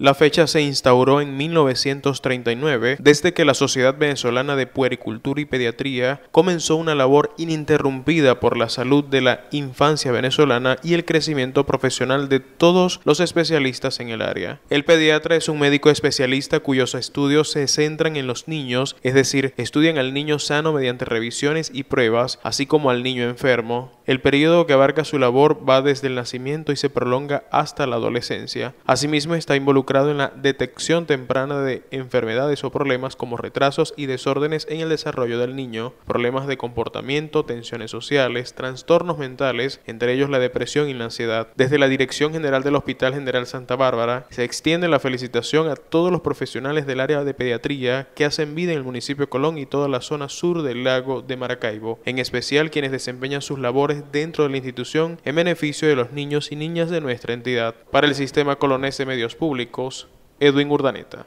La fecha se instauró en 1939, desde que la Sociedad Venezolana de Puericultura y Pediatría comenzó una labor ininterrumpida por la salud de la infancia venezolana y el crecimiento profesional de todos los especialistas en el área. El pediatra es un médico especialista cuyos estudios se centran en los niños, es decir, estudian al niño sano mediante revisiones y pruebas, así como al niño enfermo, el periodo que abarca su labor va desde el nacimiento y se prolonga hasta la adolescencia. Asimismo, está involucrado en la detección temprana de enfermedades o problemas como retrasos y desórdenes en el desarrollo del niño, problemas de comportamiento, tensiones sociales, trastornos mentales, entre ellos la depresión y la ansiedad. Desde la Dirección General del Hospital General Santa Bárbara, se extiende la felicitación a todos los profesionales del área de pediatría que hacen vida en el municipio de Colón y toda la zona sur del lago de Maracaibo, en especial quienes desempeñan sus labores dentro de la institución en beneficio de los niños y niñas de nuestra entidad. Para el sistema Colonés de medios públicos, Edwin Urdaneta.